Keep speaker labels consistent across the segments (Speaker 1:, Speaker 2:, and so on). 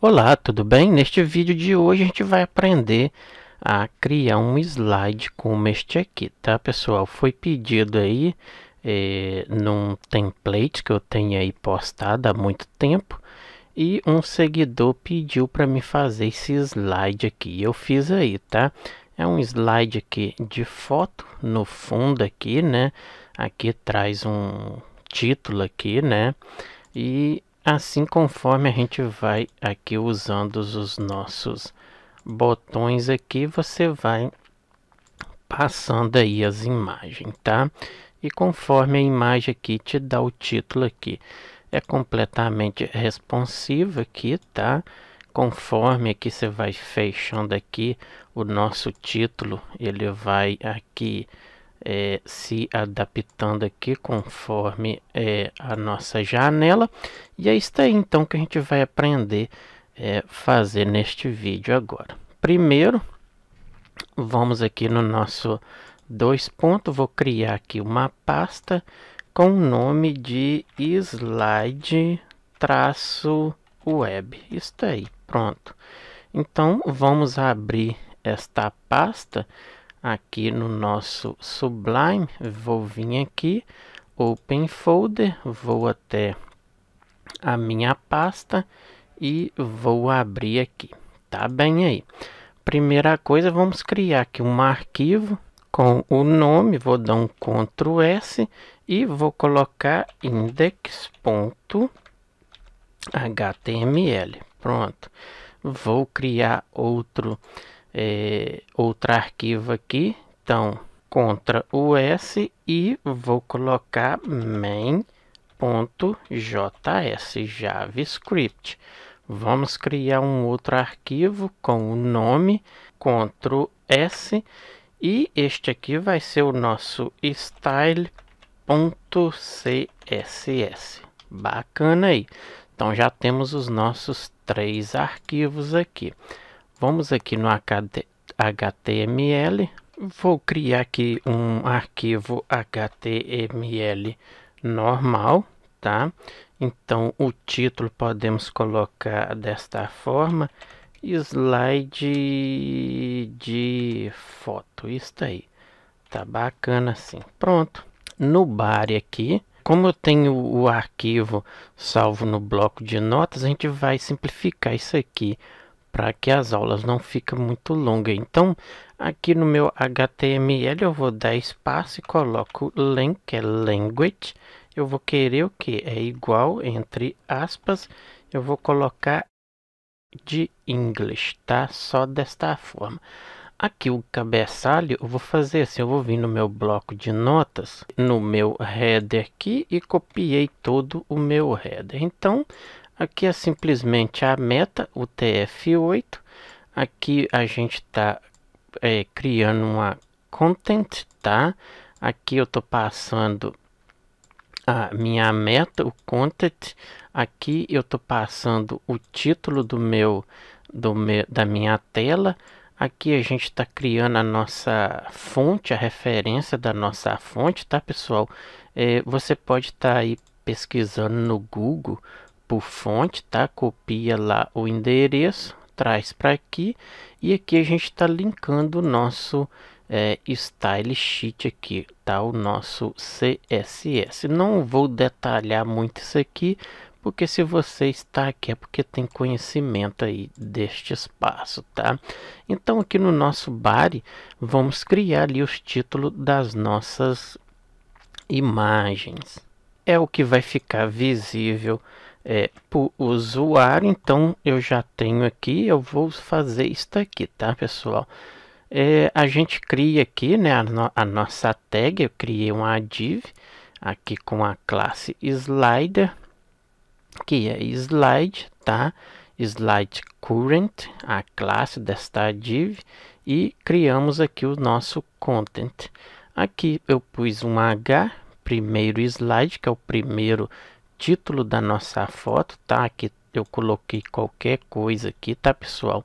Speaker 1: Olá, tudo bem? Neste vídeo de hoje a gente vai aprender a criar um slide como este aqui, tá pessoal? Foi pedido aí é, num template que eu tenho aí postado há muito tempo e um seguidor pediu para me fazer esse slide aqui. Eu fiz aí, tá? É um slide aqui de foto no fundo aqui, né? Aqui traz um título aqui, né? E Assim conforme a gente vai aqui usando os nossos botões aqui, você vai passando aí as imagens, tá? E conforme a imagem aqui te dá o título aqui. É completamente responsivo aqui, tá? Conforme aqui você vai fechando aqui o nosso título, ele vai aqui é, se adaptando aqui conforme é, a nossa janela. E é isso aí então que a gente vai aprender é, fazer neste vídeo agora. Primeiro, vamos aqui no nosso dois pontos, vou criar aqui uma pasta com o nome de slide traço web. Isso aí, pronto. Então, vamos abrir esta pasta aqui no nosso Sublime, vou vir aqui, Open Folder, vou até a minha pasta e vou abrir aqui, tá bem aí. Primeira coisa, vamos criar aqui um arquivo com o nome, vou dar um Ctrl S e vou colocar index.html, pronto. Vou criar outro, é, eh, outro outro arquivo aqui. Então, contra o S e vou colocar main.js JavaScript. Vamos criar um outro arquivo com o nome Ctrl S e este aqui vai ser o nosso style.css. Bacana aí. Então já temos os nossos três arquivos aqui. Vamos aqui no, HTML. Vou criar aqui um arquivo HTML normal, tá? Então, o título podemos colocar desta forma, slide de foto, isso aí. Tá bacana assim. Pronto. No bar aqui, como eu tenho o arquivo salvo no bloco de notas, a gente vai simplificar isso aqui para que as aulas não fiquem muito longas. Então, aqui no meu HTML eu vou dar espaço e coloco lang, que é language. Eu vou querer o que? É igual, entre aspas, eu vou colocar de English, tá? Só desta forma. Aqui o cabeçalho eu vou fazer assim, eu vou vir no meu bloco de notas, no meu header aqui e copiei todo o meu header. Então, Aqui é simplesmente a meta, o TF8. Aqui a gente está é, criando uma content, tá? Aqui eu estou passando a minha meta, o content. Aqui eu estou passando o título do meu, do meu, da minha tela. Aqui a gente está criando a nossa fonte, a referência da nossa fonte, tá pessoal? É, você pode estar tá aí pesquisando no Google por fonte, tá? Copia lá o endereço, traz para aqui e aqui a gente está linkando o nosso é, style sheet aqui, tá? O nosso CSS. Não vou detalhar muito isso aqui, porque se você está aqui é porque tem conhecimento aí deste espaço, tá? Então aqui no nosso body vamos criar ali os títulos das nossas imagens. É o que vai ficar visível é, por usuário, então eu já tenho aqui, eu vou fazer isso aqui, tá pessoal? É, a gente cria aqui né, a, no a, nossa tag, eu criei uma div aqui com a classe slider, que é slide, tá? Slide current, a classe desta div, e criamos aqui o nosso content. Aqui eu pus um h, primeiro slide, que é o primeiro slide, título da nossa foto, tá? Aqui eu coloquei qualquer coisa aqui, tá pessoal?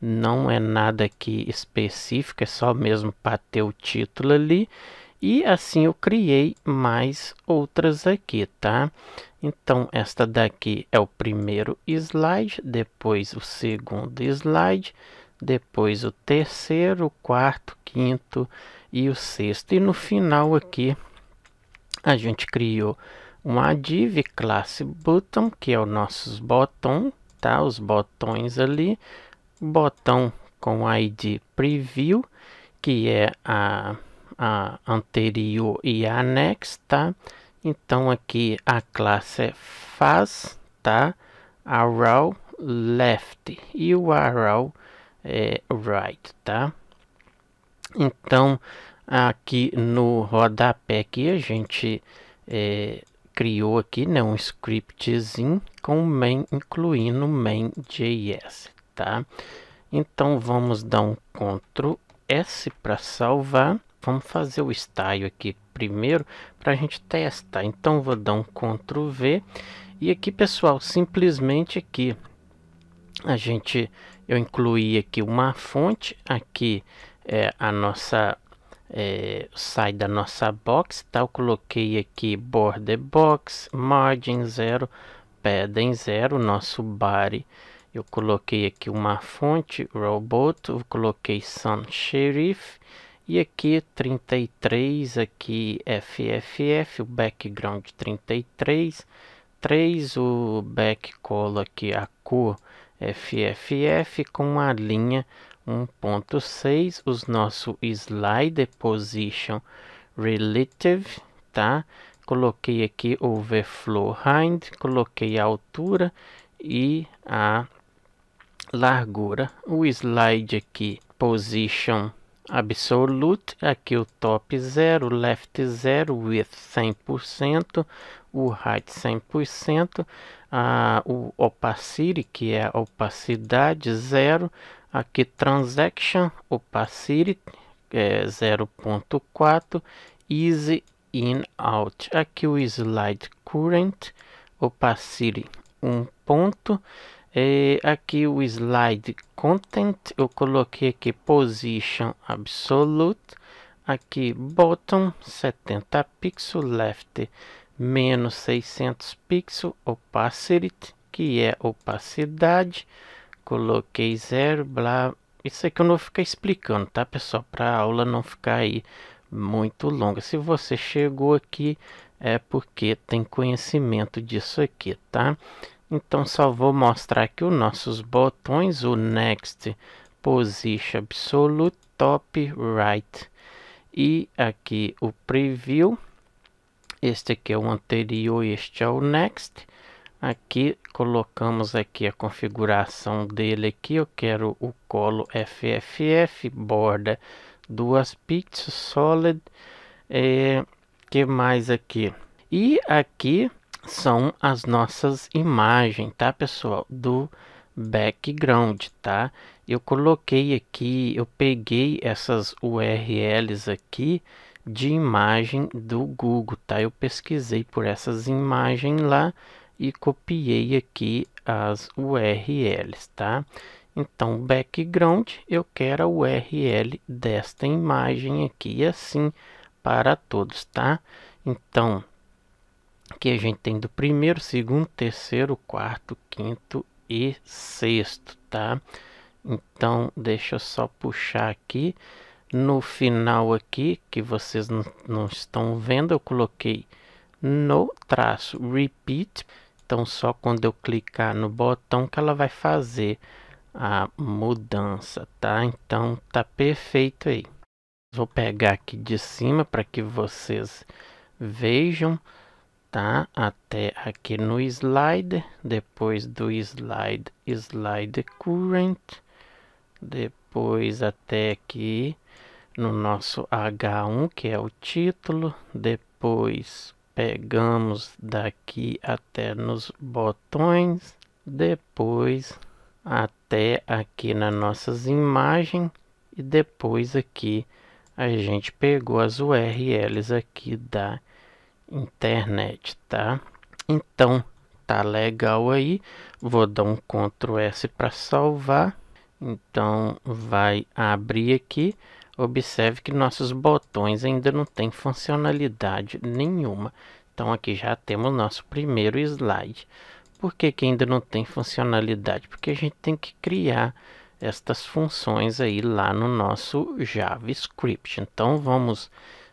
Speaker 1: Não é nada aqui específico, é só mesmo para ter o título ali. E assim eu criei mais outras aqui, tá? Então, esta daqui é o primeiro slide, depois o segundo slide, depois o terceiro, o quarto, quinto e o sexto. E no final aqui, a gente criou uma div classe button, que é o nossos botão, tá? Os botões ali, botão com id preview, que é a, a anterior e a next, tá? Então aqui a classe é faz, tá? Arrow left e o arrow é right, tá? Então aqui no rodapé aqui a gente é, criou aqui né, um scriptzinho com main, incluindo main.js, tá? Então vamos dar um Ctrl S para salvar. Vamos fazer o style aqui primeiro para a gente testar. Então vou dar um Ctrl V e aqui pessoal, simplesmente aqui a gente eu incluí aqui uma fonte aqui é a nossa é, sai da nossa box, tá? Eu coloquei aqui border box, margin 0, padding 0, nosso body. Eu coloquei aqui uma fonte, robot, eu coloquei sun sheriff E aqui 33, aqui FFF, o background 33. 3, o back color aqui, a cor FFF com a linha 1.6, os nosso slide position relative, tá? Coloquei aqui o overflow height, coloquei a altura e a largura. O slide aqui position absolute, aqui o top 0, left 0, width 100%, o height 100%, a, o opacity, que é a opacidade 0, Aqui Transaction, Opacity é 0.4, Easy In Out. Aqui o Slide Current, Opacity 1 ponto. E é, aqui o Slide Content, eu coloquei aqui Position Absolute. Aqui Bottom 70 pixels, Left menos 600 pixels, Opacity, que é opacidade. Coloquei zero, blá. Isso aqui é eu não vou ficar explicando, tá, pessoal? Para a aula não ficar aí muito longa. Se você chegou aqui, é porque tem conhecimento disso aqui, tá? Então, só vou mostrar aqui os nossos botões, o Next, Position Absolute, Top, Right. E aqui o Preview. Este aqui é o anterior, este é o Next aqui colocamos aqui a configuração dele aqui eu quero o colo FFF borda duas pixels solid é, que mais aqui e aqui são as nossas imagens tá pessoal do background tá eu coloquei aqui eu peguei essas URLs aqui de imagem do Google tá eu pesquisei por essas imagens lá e copiei aqui as URLs, tá? Então, background, eu quero a URL desta imagem aqui, assim, para todos, tá? Então, aqui a gente tem do primeiro, segundo, terceiro, quarto, quinto e sexto, tá? Então, deixa eu só puxar aqui. No final aqui, que vocês não, não estão vendo, eu coloquei no traço repeat, então só quando eu clicar no botão que ela vai fazer a mudança, tá? Então tá perfeito aí. Vou pegar aqui de cima para que vocês vejam, tá? Até aqui no slide, depois do slide, slide current, depois até aqui no nosso H1, que é o título, depois pegamos daqui até nos botões, depois até aqui nas nossas imagens e depois aqui a gente pegou as URLs aqui da internet, tá? Então, tá legal aí. Vou dar um Ctrl S para salvar. Então, vai abrir aqui. Observe que nossos botões ainda não têm funcionalidade nenhuma. Então aqui já temos nosso primeiro slide. Por que, que ainda não tem funcionalidade? Porque a gente tem que criar estas funções aí lá no nosso JavaScript. Então vamos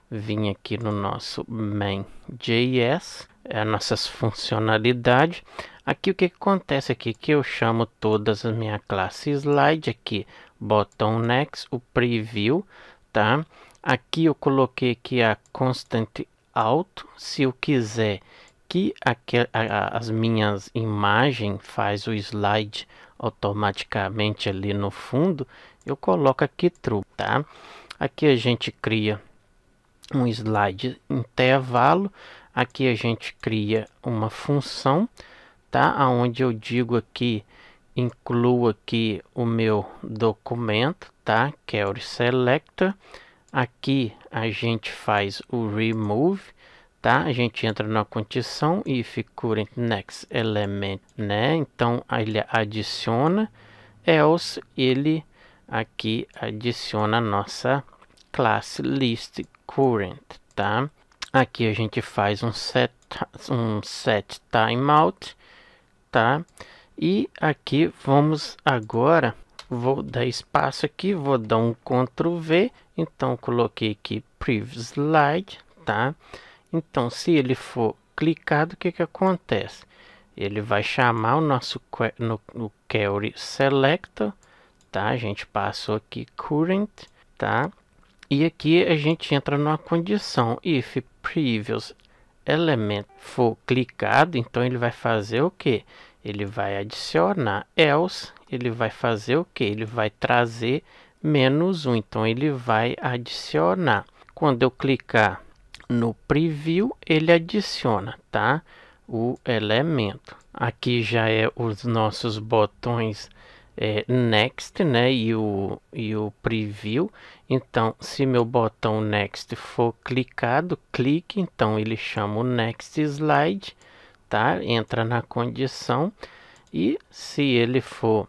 Speaker 1: vir aqui no nosso main.js, é, nossas funcionalidades. Aqui o que, acontece aqui que eu chamo todas as minha classe slide aqui botão next, o preview, tá? Aqui eu coloquei que é a constante alto, se eu quiser que as minhas imagens faz o slide automaticamente ali no fundo, eu coloco aqui true, tá? Aqui a gente cria um slide intervalo, aqui a gente cria uma função, tá? Aonde eu digo aqui incluo aqui o meu documento, tá? Que é o selector. Aqui a gente faz o remove, tá? A gente entra na condição if current next element, né? Então ele adiciona else, ele aqui adiciona a nossa classe list current, tá? Aqui a gente faz um set um set timeout, tá? E aqui vamos agora, vou dar espaço aqui, vou dar um Ctrl V, então coloquei aqui previous Slide, tá? Então se ele for clicado, o que que acontece? Ele vai chamar o nosso no, no query selector, tá? A gente passou aqui current, tá? E aqui a gente entra numa condição if previous element for clicado, então ele vai fazer o quê? ele vai adicionar else, ele vai fazer o que? Ele vai trazer menos um, então ele vai adicionar. Quando eu clicar no preview, ele adiciona, tá? O elemento. Aqui já é os nossos botões é, next, né? E o, e o preview. Então, se meu botão next for clicado, clique, então ele chama o next slide tá? entra na condição e se ele for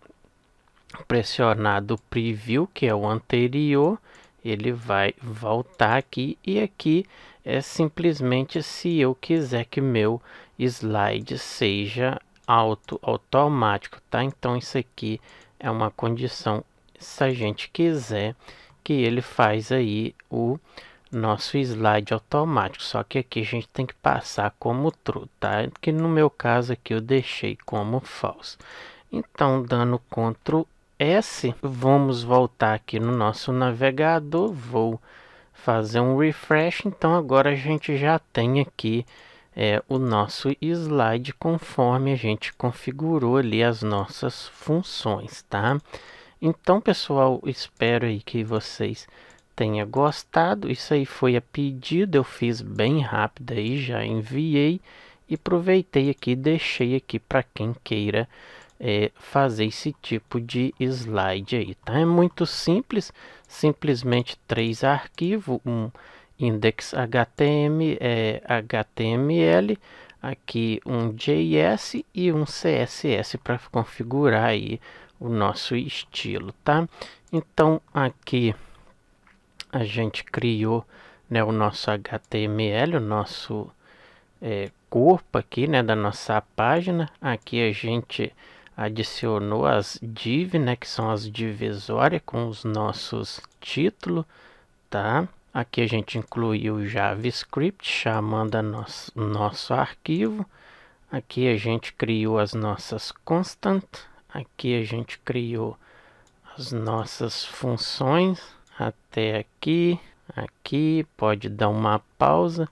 Speaker 1: pressionado o preview, que é o anterior, ele vai voltar aqui e aqui é simplesmente se eu quiser que meu slide seja auto automático, tá? Então isso aqui é uma condição se a gente quiser que ele faz aí o nosso slide automático, só que aqui a gente tem que passar como true, tá? Que no meu caso aqui eu deixei como false. Então, dando Ctrl S, vamos voltar aqui no nosso navegador, vou fazer um refresh, então agora a gente já tem aqui é, o nosso slide conforme a gente configurou ali as nossas funções, tá? Então, pessoal, espero aí que vocês tenha gostado. Isso aí foi a pedido, eu fiz bem rápido aí, já enviei e aproveitei aqui, deixei aqui para quem queira é, fazer esse tipo de slide aí, tá? É muito simples, simplesmente três arquivos, um index é, HTML aqui um JS e um CSS para configurar aí o nosso estilo, tá? Então aqui a gente criou né, o nosso HTML, o nosso é, corpo aqui né, da nossa página. Aqui a gente adicionou as div, né, que são as divisórias com os nossos títulos, tá? Aqui a gente incluiu o JavaScript chamando nosso, nosso arquivo. Aqui a gente criou as nossas constant. Aqui a gente criou as nossas funções até aqui, aqui, pode dar uma pausa,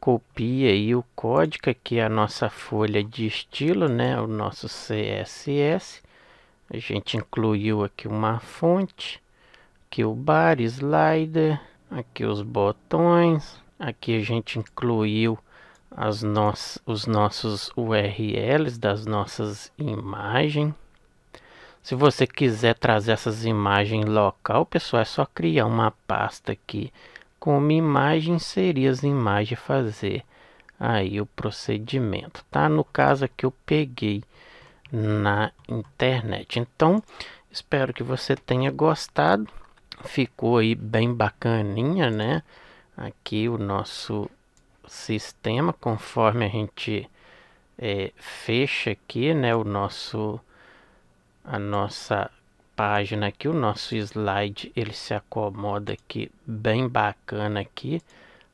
Speaker 1: copia aí o código, que é a nossa folha de estilo, né, o nosso CSS, a gente incluiu aqui uma fonte, aqui o bar, slider, aqui os botões, aqui a gente incluiu as nossas, os nossos URLs das nossas imagens, se você quiser trazer essas imagens local, pessoal, é só criar uma pasta aqui como imagem, inserir as imagens e fazer aí o procedimento, tá? No caso aqui eu peguei na internet. Então, espero que você tenha gostado. Ficou aí bem bacaninha, né? Aqui o nosso sistema, conforme a gente é, fecha aqui, né? O nosso a nossa página aqui, o nosso slide, ele se acomoda aqui bem bacana aqui,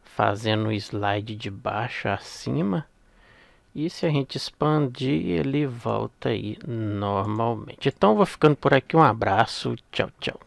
Speaker 1: fazendo o slide de baixo acima. cima. E se a gente expandir, ele volta aí normalmente. Então, vou ficando por aqui. Um abraço. Tchau, tchau.